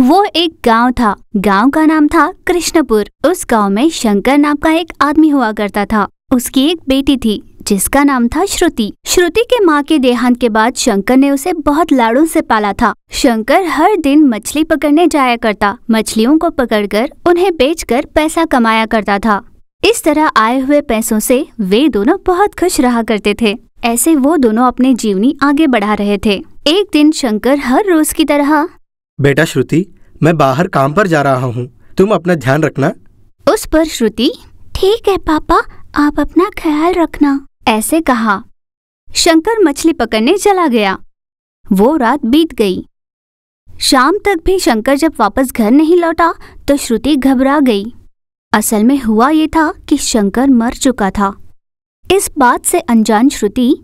वो एक गांव था गांव का नाम था कृष्णपुर उस गांव में शंकर नाम का एक आदमी हुआ करता था उसकी एक बेटी थी जिसका नाम था श्रुति श्रुति के माँ के देहांत के बाद शंकर ने उसे बहुत लाड़ों से पाला था शंकर हर दिन मछली पकड़ने जाया करता मछलियों को पकड़कर उन्हें बेचकर पैसा कमाया करता था इस तरह आए हुए पैसों से वे दोनों बहुत खुश रहा करते थे ऐसे वो दोनों अपने जीवनी आगे बढ़ा रहे थे एक दिन शंकर हर रोज की तरह बेटा श्रुति मैं बाहर काम पर जा रहा हूँ तुम अपना ध्यान रखना उस पर श्रुति ठीक है पापा आप अपना ख्याल रखना ऐसे कहा शंकर मछली पकड़ने चला गया वो रात बीत गई शाम तक भी शंकर जब वापस घर नहीं लौटा तो श्रुति घबरा गई असल में हुआ ये था कि शंकर मर चुका था इस बात से अनजान श्रुति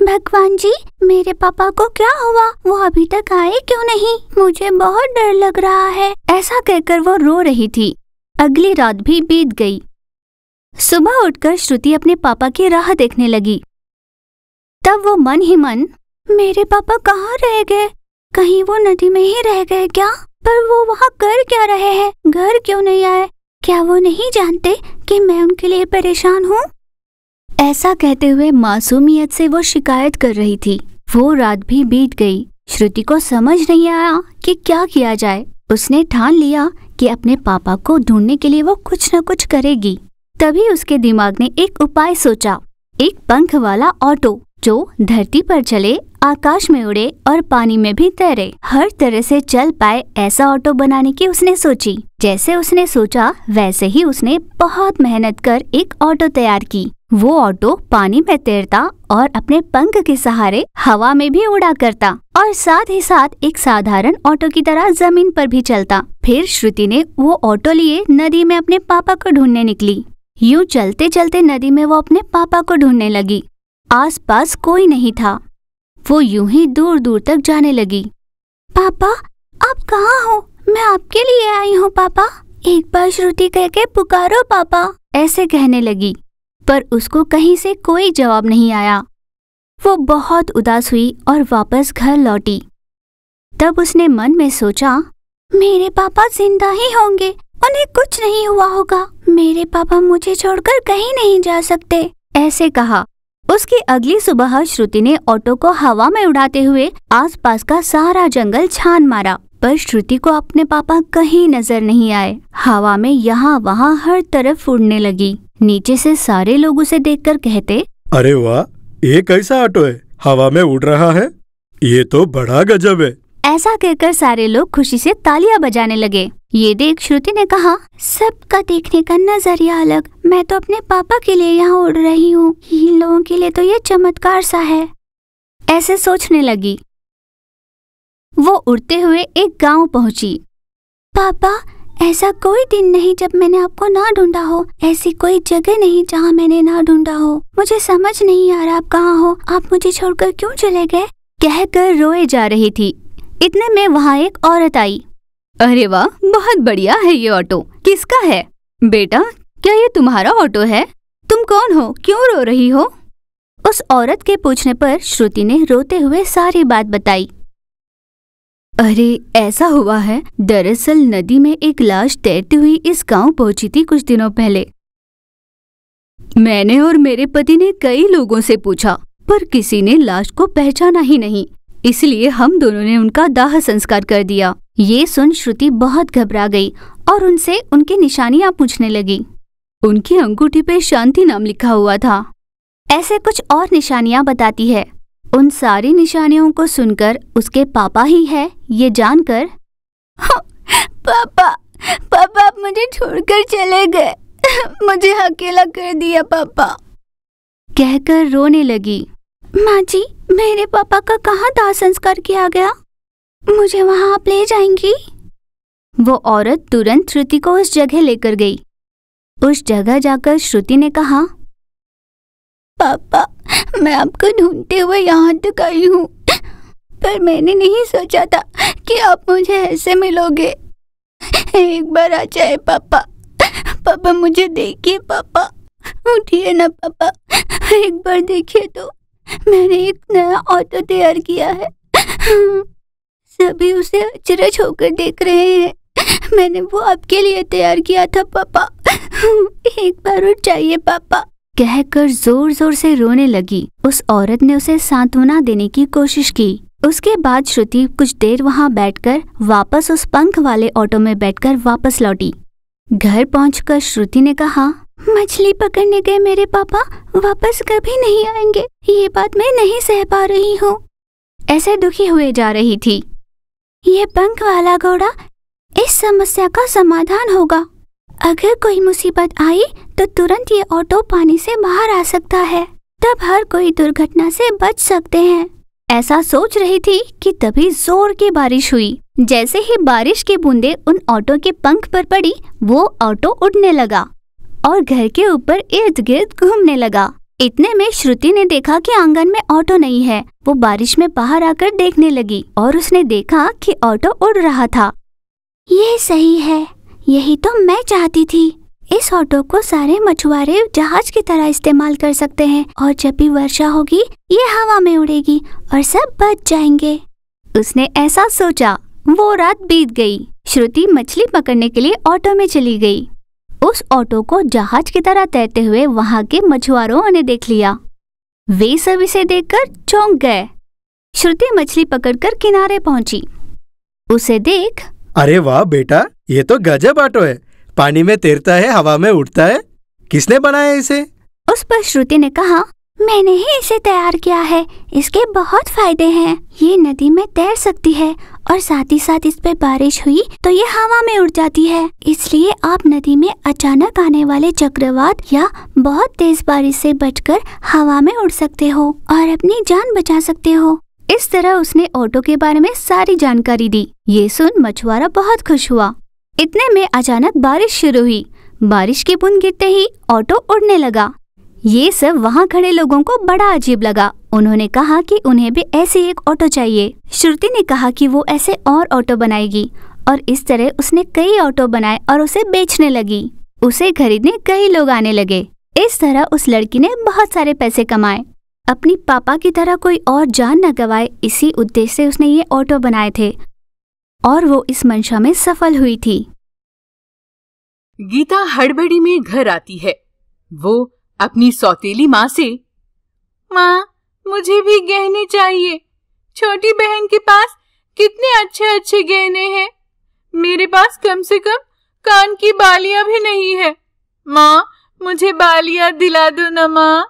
भगवान जी मेरे पापा को क्या हुआ वो अभी तक आए क्यों नहीं मुझे बहुत डर लग रहा है ऐसा कहकर वो रो रही थी अगली रात भी बीत गई सुबह उठकर श्रुति अपने पापा की राह देखने लगी तब वो मन ही मन मेरे पापा कहाँ रह गए कहीं वो नदी में ही रह गए क्या पर वो वहाँ कर क्या रहे हैं घर क्यों नहीं आए क्या वो नहीं जानते कि मैं उनके लिए परेशान हूँ ऐसा कहते हुए मासूमियत से वो शिकायत कर रही थी वो रात भी बीत गई श्रुति को समझ नहीं आया कि क्या किया जाए उसने ठान लिया कि अपने पापा को ढूंढने के लिए वो कुछ न कुछ करेगी तभी उसके दिमाग ने एक उपाय सोचा एक पंख वाला ऑटो जो धरती पर चले आकाश में उड़े और पानी में भी तैरे हर तरह से चल पाए ऐसा ऑटो बनाने की उसने सोची जैसे उसने सोचा वैसे ही उसने बहुत मेहनत कर एक ऑटो तैयार की वो ऑटो पानी में तैरता और अपने पंख के सहारे हवा में भी उड़ा करता और साथ ही साथ एक साधारण ऑटो की तरह जमीन पर भी चलता फिर श्रुति ने वो ऑटो लिए नदी में अपने पापा को ढूंढने निकली यूं चलते चलते नदी में वो अपने पापा को ढूंढने लगी आसपास कोई नहीं था वो यूं ही दूर दूर तक जाने लगी पापा आप कहाँ हो मैं आपके लिए आई हूँ पापा एक बार श्रुति कह के पुकारो पापा ऐसे कहने लगी पर उसको कहीं से कोई जवाब नहीं आया वो बहुत उदास हुई और वापस घर लौटी तब उसने मन में सोचा मेरे पापा जिंदा ही होंगे उन्हें कुछ नहीं हुआ होगा मेरे पापा मुझे छोड़कर कहीं नहीं जा सकते ऐसे कहा उसकी अगली सुबह श्रुति ने ऑटो को हवा में उड़ाते हुए आसपास का सारा जंगल छान मारा पर श्रुति को अपने पापा कहीं नजर नहीं आए हवा में यहाँ वहाँ हर तरफ उड़ने लगी नीचे से सारे लोग उसे देखकर कहते अरे वाह ये कैसा ऑटो है हवा में उड़ रहा है ये तो बड़ा गजब है ऐसा कहकर सारे लोग खुशी से तालियां बजाने लगे ये देख श्रुति ने कहा सबका देखने का नजरिया अलग मैं तो अपने पापा के लिए यहाँ उड़ रही हूँ इन लोगों के लिए तो ये चमत्कार सा है ऐसे सोचने लगी वो उड़ते हुए एक गांव पहुंची पापा ऐसा कोई दिन नहीं जब मैंने आपको ना ढूंढा हो ऐसी कोई जगह नहीं जहाँ मैंने ना ढूंढा हो मुझे समझ नहीं आ रहा आप कहाँ हो आप मुझे छोड़कर क्यों चले गए कहकर रोए जा रही थी इतने में वहाँ एक औरत आई अरे वाह बहुत बढ़िया है ये ऑटो किसका है बेटा क्या ये तुम्हारा ऑटो है तुम कौन हो क्यों रो रही हो उस औरत के पूछने पर श्रुति ने रोते हुए सारी बात बताई अरे ऐसा हुआ है दरअसल नदी में एक लाश तैरती हुई इस गांव पहुंची थी कुछ दिनों पहले मैंने और मेरे पति ने कई लोगों से पूछा पर किसी ने लाश को पहचाना ही नहीं इसलिए हम दोनों ने उनका दाह संस्कार कर दिया ये सुन श्रुति बहुत घबरा गई और उनसे उनकी निशानियां पूछने लगी उनकी अंगूठी पे शांति नाम लिखा हुआ था ऐसे कुछ और निशानियां बताती है उन सारी निशानियों को सुनकर उसके पापा ही है ये जानकर हाँ, पापा पापा आप मुझे छोड़कर चले गए मुझे अकेला कर दिया पापा कहकर रोने लगी माँ जी मेरे पापा का कहाँ दाह संस्कार किया गया मुझे वहाँ आप ले जाएंगी वो औरत तुरंत श्रुति को उस जगह लेकर गई उस जगह जाकर श्रुति ने कहा पापा मैं आपको ढूंढते हुए यहाँ तक आई हूँ पर मैंने नहीं सोचा था कि आप मुझे ऐसे मिलोगे एक बार आ जाए पापा पापा मुझे देखिए पापा उठिए ना पापा एक बार देखिए तो मैंने एक नया ऑटो तैयार किया है सभी उसे अचरज होकर देख रहे हैं मैंने वो आपके लिए तैयार किया था पापा एक बार उठ जाइए पापा कहकर जोर जोर से रोने लगी उस औरत ने उसे सांत्वना देने की कोशिश की उसके बाद श्रुति कुछ देर वहां बैठकर वापस उस पंख वाले ऑटो में बैठकर वापस लौटी घर पहुंचकर श्रुति ने कहा मछली पकड़ने गए मेरे पापा वापस कभी नहीं आएंगे ये बात मैं नहीं सह पा रही हूँ ऐसे दुखी हुए जा रही थी ये पंख वाला घोड़ा इस समस्या का समाधान होगा अगर कोई मुसीबत आई तो तुरंत ये ऑटो पानी से बाहर आ सकता है तब हर कोई दुर्घटना से बच सकते हैं ऐसा सोच रही थी कि तभी जोर की बारिश हुई जैसे ही बारिश की बूंदे उन ऑटो के पंख पर पड़ी वो ऑटो उड़ने लगा और घर के ऊपर इर्द गिर्द घूमने लगा इतने में श्रुति ने देखा कि आंगन में ऑटो नहीं है वो बारिश में बाहर आकर देखने लगी और उसने देखा कि ऑटो उड़ रहा था ये सही है यही तो मैं चाहती थी इस ऑटो को सारे मछुआरे जहाज की तरह इस्तेमाल कर सकते हैं और जब भी वर्षा होगी ये हवा में उड़ेगी और सब बच जाएंगे उसने ऐसा सोचा वो रात बीत गई श्रुति मछली पकड़ने के लिए ऑटो में चली गई उस ऑटो को जहाज की तरह तैरते हुए वहाँ के मछुआरों ने देख लिया वे सब इसे देखकर चौंक गए श्रुति मछली पकड़कर किनारे पहुंची उसे देख अरे वाह बेटा ये तो गजब ऑटो है पानी में तैरता है हवा में उड़ता है किसने बनाया इसे उस पर श्रुति ने कहा मैंने ही इसे तैयार किया है इसके बहुत फायदे हैं। ये नदी में तैर सकती है और साथ ही साथ इस पर बारिश हुई तो ये हवा में उड़ जाती है इसलिए आप नदी में अचानक आने वाले चक्रवात या बहुत तेज बारिश से बचकर हवा में उड़ सकते हो और अपनी जान बचा सकते हो इस तरह उसने ऑटो के बारे में सारी जानकारी दी ये सुन मछुआरा बहुत खुश हुआ इतने में अचानक बारिश शुरू हुई बारिश की बूंद गिरते ही ऑटो उड़ने लगा ये सब वहाँ खड़े लोगों को बड़ा अजीब लगा उन्होंने कहा कि उन्हें भी ऐसे एक ऑटो चाहिए श्रुति ने कहा कि वो ऐसे और ऑटो बनाएगी और इस तरह उसने कई ऑटो बनाए और उसे बेचने लगी उसे खरीदने कई लोग आने लगे इस तरह उस लड़की ने बहुत सारे पैसे कमाए अपनी पापा की तरह कोई और जान न गवाए इसी उद्देश्य से उसने ये ऑटो बनाए थे और वो इस मंशा में सफल हुई थी गीता हड़बड़ी में घर आती है वो अपनी सौतेली माँ से माँ मुझे भी गहने चाहिए छोटी बहन के पास कितने अच्छे अच्छे गहने हैं मेरे पास कम से कम कान की बालियां भी नहीं है माँ मुझे बालियां दिला दो ना माँ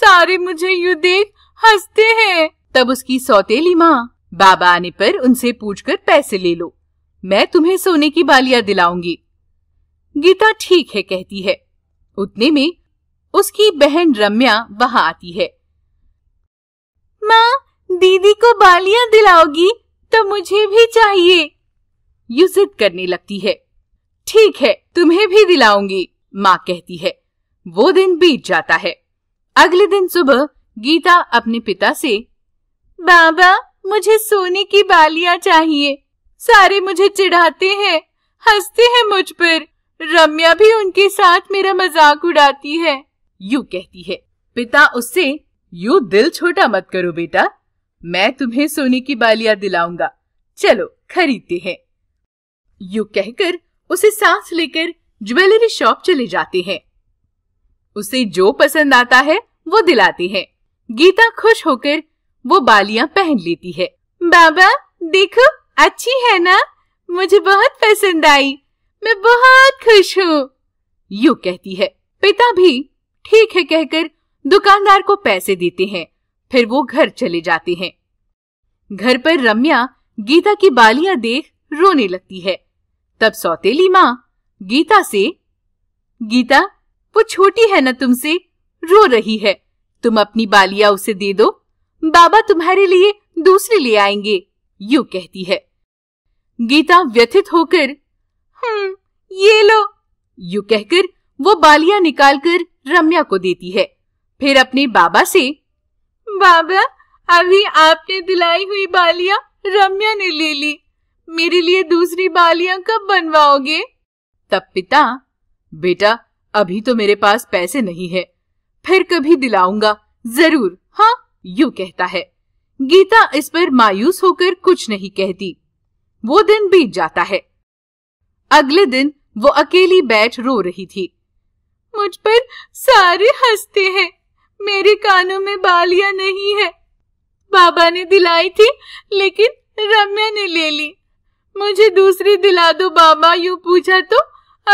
सारे मुझे यू देख हंसते हैं तब उसकी सौतेली माँ बाबा आने पर उनसे पूछकर पैसे ले लो मैं तुम्हें सोने की बालियां दिलाऊंगी गीता ठीक है कहती है उतने में उसकी बहन रम्या वहां आती है माँ दीदी को बालियां दिलाओगी तो मुझे भी चाहिए युजित करने लगती है ठीक है तुम्हें भी दिलाऊंगी माँ कहती है वो दिन बीत जाता है अगले दिन सुबह गीता अपने पिता से बाबा मुझे सोने की बालियां चाहिए सारे मुझे चिढ़ाते हैं हंसते हैं मुझ पर रम्या भी उनके साथ मेरा मजाक उड़ाती है यू कहती है पिता उससे यू दिल छोटा मत करो बेटा मैं तुम्हें सोने की बालियां दिलाऊंगा चलो खरीदते हैं यू कहकर उसे सांस लेकर ज्वेलरी शॉप चले जाते हैं उसे जो पसंद आता है वो दिलाते हैं गीता खुश होकर वो बालियां पहन लेती है बाबा देखो अच्छी है ना मुझे बहुत पसंद आई मैं बहुत खुश हूँ यू कहती है पिता भी ठीक है कहकर दुकानदार को पैसे देते हैं फिर वो घर चले जाते हैं घर पर रम्या गीता की बालियां देख रोने लगती है तब सौतेली माँ गीता से गीता वो छोटी है ना तुमसे रो रही है तुम अपनी बालिया उसे दे दो बाबा तुम्हारे लिए दूसरी ले आएंगे यू कहती है गीता व्यथित होकर हम्म ये लो यू कहकर वो बालियां निकालकर रम्या को देती है फिर अपने बाबा से बाबा अभी आपने दिलाई हुई बालियां रम्या ने ले ली मेरे लिए दूसरी बालियां कब बनवाओगे तब पिता बेटा अभी तो मेरे पास पैसे नहीं है फिर कभी दिलाऊंगा जरूर हाँ यू कहता है गीता इस पर मायूस होकर कुछ नहीं कहती वो दिन बीत जाता है अगले दिन वो अकेली बैठ रो रही थी मुझ पर सारे हंसते हैं मेरे कानों में बालिया नहीं है बाबा ने दिलाई थी लेकिन रम्या ने ले ली मुझे दूसरी दिला दो बाबा यू पूछा तो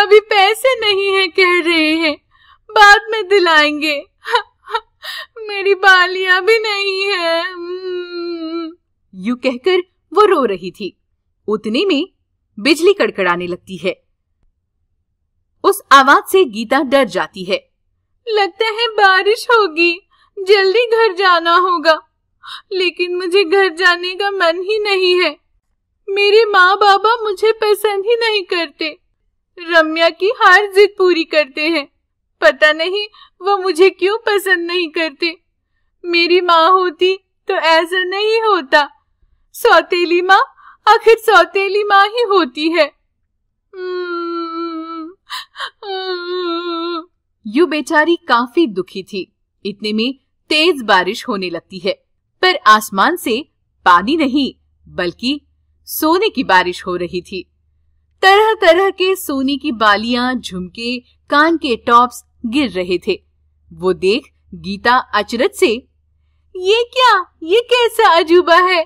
अभी पैसे नहीं है कह रहे हैं बाद में दिलाएंगे मेरी बालिया भी नहीं है हम्म। यू कहकर वो रो रही थी उतने में बिजली कड़कड़ाने लगती है उस आवाज से गीता डर जाती है लगता है बारिश होगी जल्दी घर जाना होगा लेकिन मुझे घर जाने का मन ही नहीं है मेरे माँ बाबा मुझे पसंद ही नहीं करते रम्या की हर जिद पूरी करते हैं पता नहीं वो मुझे क्यों पसंद नहीं करते मेरी माँ होती तो ऐसा नहीं होता सौतेली माँ आखिर सौतेली माँ ही होती है हम्म। यू बेचारी काफी दुखी थी इतने में तेज बारिश होने लगती है पर आसमान से पानी नहीं बल्कि सोने की बारिश हो रही थी तरह तरह के सोने की बालियां झुमके कान के टॉप्स गिर रहे थे वो देख गीता अचरज से ये क्या ये कैसा अजूबा है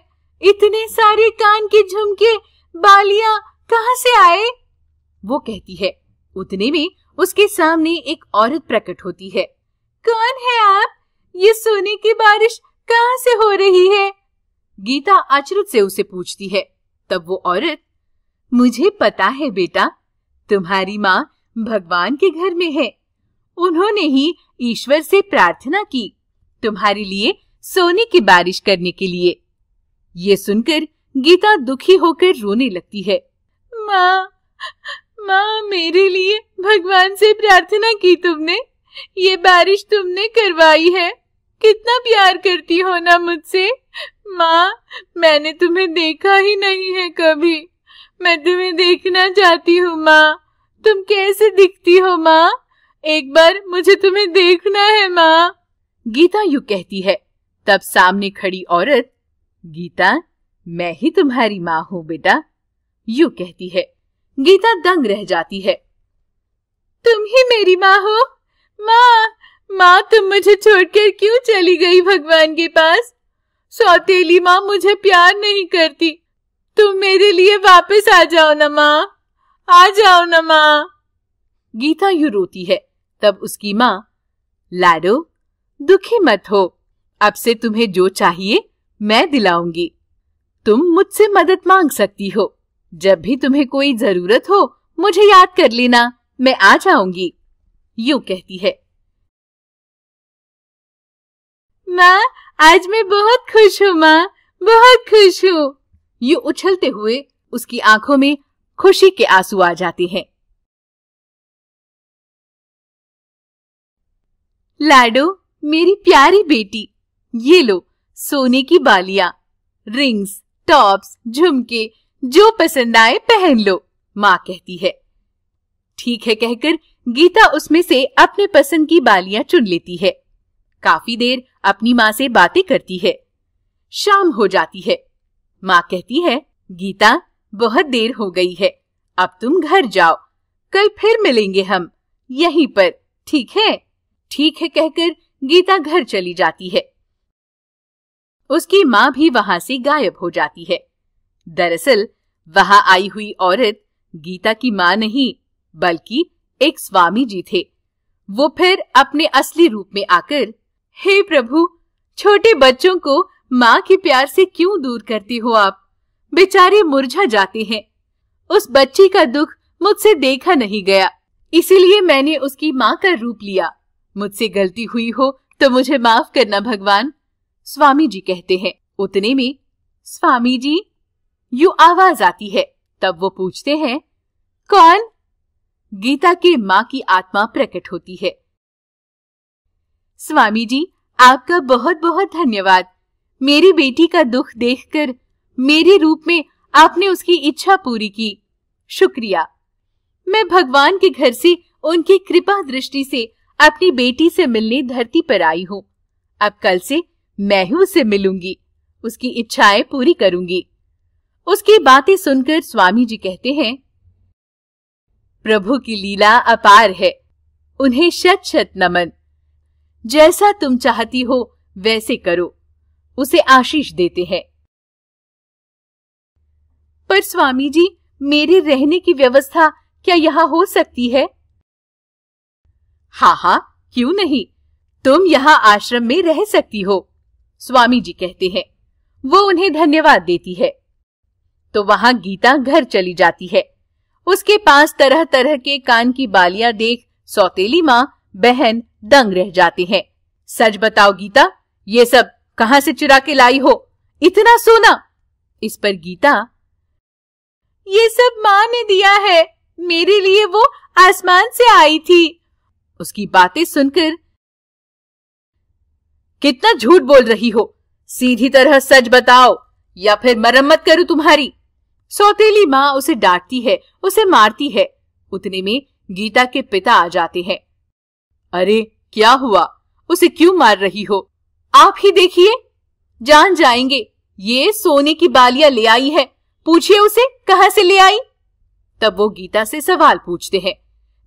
इतने सारे कान के झुमके बालिया कहा से आए वो कहती है उतने में उसके सामने एक औरत प्रकट होती है कौन है आप ये सोने की बारिश कहाँ से हो रही है गीता आचरत से उसे पूछती है तब वो औरत मुझे पता है बेटा तुम्हारी माँ भगवान के घर में है उन्होंने ही ईश्वर से प्रार्थना की तुम्हारे लिए सोने की बारिश करने के लिए ये सुनकर गीता दुखी होकर रोने लगती है माँ माँ मेरे लिए भगवान से प्रार्थना की तुमने ये बारिश तुमने करवाई है कितना प्यार करती हो ना मुझसे माँ मैंने तुम्हें देखा ही नहीं है कभी मैं तुम्हें देखना चाहती हूँ माँ तुम कैसे दिखती हो माँ एक बार मुझे तुम्हें देखना है माँ गीता यू कहती है तब सामने खड़ी औरत गीता मैं ही तुम्हारी माँ हूँ बेटा यू कहती है गीता दंग रह जाती है तुम ही मेरी माँ हो माँ माँ तुम मुझे छोड़कर क्यों चली गई भगवान के पास सौतेली माँ मुझे प्यार नहीं करती तुम मेरे लिए वापस आ जाओ ना माँ आ जाओ ना माँ गीता यू रोती है तब उसकी माँ लाडो दुखी मत हो अब से तुम्हें जो चाहिए मैं दिलाऊंगी तुम मुझसे मदद मांग सकती हो जब भी तुम्हें कोई जरूरत हो मुझे याद कर लेना मैं आ जाऊंगी यू कहती है माँ आज मैं बहुत खुश हूँ माँ बहुत खुश हूँ यू उछलते हुए उसकी आंखों में खुशी के आंसू आ जाते हैं लाडो मेरी प्यारी बेटी ये लो सोने की बालिया रिंग्स टॉप्स झुमके जो पसंद आए पहन लो माँ कहती है ठीक है कहकर गीता उसमें से अपने पसंद की बालियां चुन लेती है काफी देर अपनी माँ से बातें करती है शाम हो जाती है माँ कहती है गीता बहुत देर हो गई है अब तुम घर जाओ कल फिर मिलेंगे हम यहीं पर ठीक है ठीक है कहकर गीता घर चली जाती है उसकी माँ भी वहां से गायब हो जाती है दरअसल वहां आई हुई औरत गीता की माँ नहीं बल्कि एक स्वामी जी थे वो फिर अपने असली रूप में आकर हे प्रभु छोटे बच्चों को माँ के प्यार से क्यों दूर करती हो आप बेचारे मुरझा जाते हैं उस बच्ची का दुख मुझसे देखा नहीं गया इसीलिए मैंने उसकी माँ का रूप लिया मुझसे गलती हुई हो तो मुझे माफ करना भगवान स्वामी जी कहते हैं उतने में स्वामी जी यू आवाज आती है तब वो पूछते हैं कौन गीता के माँ की आत्मा प्रकट होती है स्वामी जी आपका बहुत बहुत धन्यवाद मेरी बेटी का दुख देखकर मेरे रूप में आपने उसकी इच्छा पूरी की शुक्रिया मैं भगवान के घर से उनकी कृपा दृष्टि से अपनी बेटी से मिलने धरती पर आई हूँ अब कल से मैं ही उसे मिलूंगी उसकी इच्छाएं पूरी करूंगी उसकी बातें सुनकर स्वामी जी कहते हैं प्रभु की लीला अपार है उन्हें शत शत नमन जैसा तुम चाहती हो वैसे करो उसे आशीष देते हैं पर स्वामी जी मेरे रहने की व्यवस्था क्या यहाँ हो सकती है हाँ हाँ क्यों नहीं तुम यहाँ आश्रम में रह सकती हो स्वामी जी कहते हैं वो उन्हें धन्यवाद देती है तो वहां गीता घर चली जाती है उसके पास तरह तरह के कान की बालियां देख सौतेली माँ बहन दंग रह जाते हैं सच बताओ गीता ये सब कहाँ से चुरा के लाई हो इतना सोना इस पर गीता ये सब माँ ने दिया है मेरे लिए वो आसमान से आई थी उसकी बातें सुनकर कितना झूठ बोल रही हो सीधी तरह सच बताओ या फिर मरम्मत करूं तुम्हारी सौतेली माँ उसे डांटती है उसे मारती है उतने में गीता के पिता आ जाते हैं अरे क्या हुआ उसे क्यों मार रही हो आप ही देखिए जान जाएंगे ये सोने की बालियां ले आई है पूछिए उसे कहाँ से ले आई तब वो गीता से सवाल पूछते हैं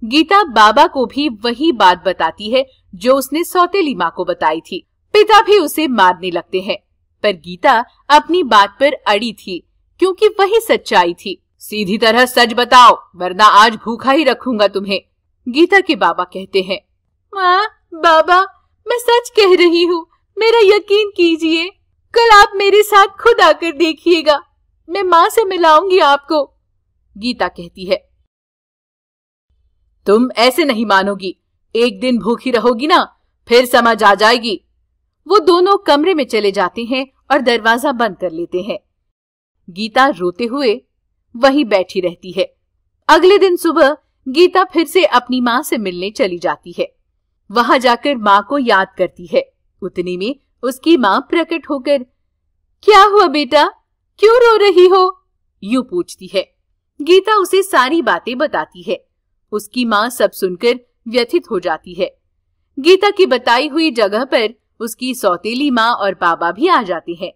गीता बाबा को भी वही बात बताती है जो उसने सौतेली माँ को बताई थी पिता भी उसे मारने लगते हैं पर गीता अपनी बात पर अड़ी थी क्योंकि वही सच्चाई थी सीधी तरह सच बताओ वरना आज भूखा ही रखूंगा तुम्हें गीता के बाबा कहते हैं माँ बाबा मैं सच कह रही हूँ मेरा यकीन कीजिए कल आप मेरे साथ खुद आकर देखिएगा मैं माँ से मिलाऊंगी आपको गीता कहती है तुम ऐसे नहीं मानोगी एक दिन भूखी रहोगी ना फिर समझ आ जाएगी वो दोनों कमरे में चले जाते हैं और दरवाजा बंद कर लेते हैं गीता रोते हुए वहीं बैठी रहती है अगले दिन सुबह गीता फिर से अपनी माँ से मिलने चली जाती है वहां जाकर माँ को याद करती है उतने में उसकी माँ प्रकट होकर क्या हुआ बेटा क्यों रो रही हो यू पूछती है गीता उसे सारी बातें बताती है उसकी माँ सब सुनकर व्यथित हो जाती है गीता की बताई हुई जगह पर उसकी सौतेली माँ और बाबा भी आ जाते हैं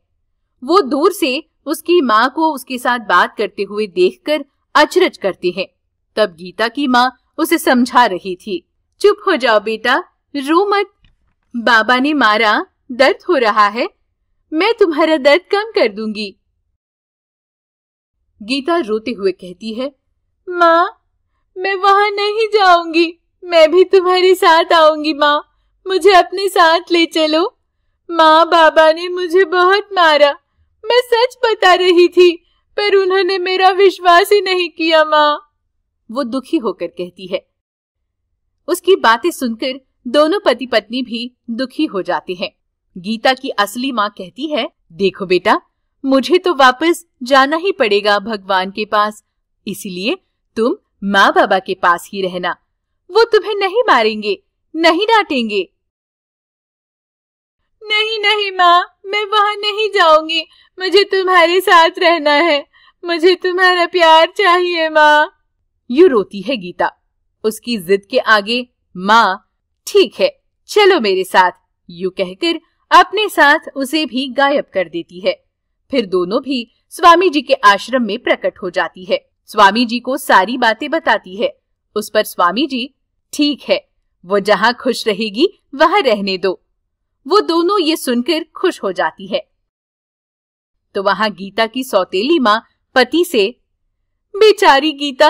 वो दूर से उसकी माँ को उसके साथ बात करते हुए देखकर अचरज करते हैं तब गीता की माँ उसे समझा रही थी चुप हो जाओ बेटा रो मत बाबा ने मारा दर्द हो रहा है मैं तुम्हारा दर्द कम कर दूंगी गीता रोते हुए कहती है माँ मैं वहां नहीं जाऊंगी मैं भी तुम्हारे साथ आऊंगी माँ मुझे अपने साथ ले चलो माँ बाबा ने मुझे बहुत मारा मैं सच बता रही थी पर उन्होंने मेरा विश्वास ही नहीं किया माँ वो दुखी होकर कहती है उसकी बातें सुनकर दोनों पति पत्नी भी दुखी हो जाते हैं गीता की असली माँ कहती है देखो बेटा मुझे तो वापस जाना ही पड़ेगा भगवान के पास इसीलिए तुम माँ बाबा के पास ही रहना वो तुम्हें नहीं मारेंगे नहीं डांटेंगे नहीं नहीं माँ मैं वहाँ नहीं जाऊंगी मुझे तुम्हारे साथ रहना है मुझे तुम्हारा प्यार चाहिए माँ यू रोती है गीता उसकी जिद के आगे माँ ठीक है चलो मेरे साथ यू कहकर अपने साथ उसे भी गायब कर देती है फिर दोनों भी स्वामी जी के आश्रम में प्रकट हो जाती है स्वामी जी को सारी बातें बताती है उस पर स्वामी जी ठीक है वो जहाँ खुश रहेगी वहां रहने दो वो दोनों ये सुनकर खुश हो जाती है तो वहां गीता की सौतेली माँ पति से बेचारी गीता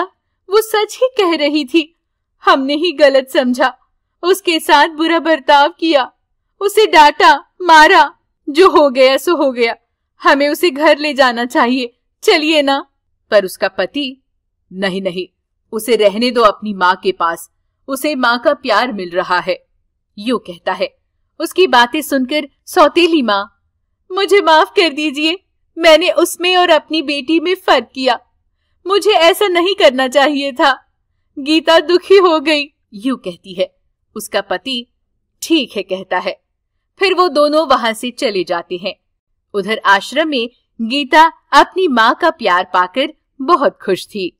वो सच ही कह रही थी हमने ही गलत समझा उसके साथ बुरा बर्ताव किया उसे डांटा मारा जो हो गया सो हो गया हमें उसे घर ले जाना चाहिए चलिए ना पर उसका पति नहीं नहीं उसे रहने दो अपनी माँ के पास उसे माँ का प्यार मिल रहा है यू कहता है उसकी बातें सुनकर सौतेली माँ मुझे माफ कर दीजिए मैंने उसमें और अपनी बेटी में फर्क किया मुझे ऐसा नहीं करना चाहिए था गीता दुखी हो गई यू कहती है उसका पति ठीक है कहता है फिर वो दोनों वहां से चले जाते हैं उधर आश्रम में गीता अपनी माँ का प्यार पाकर बहुत खुश थी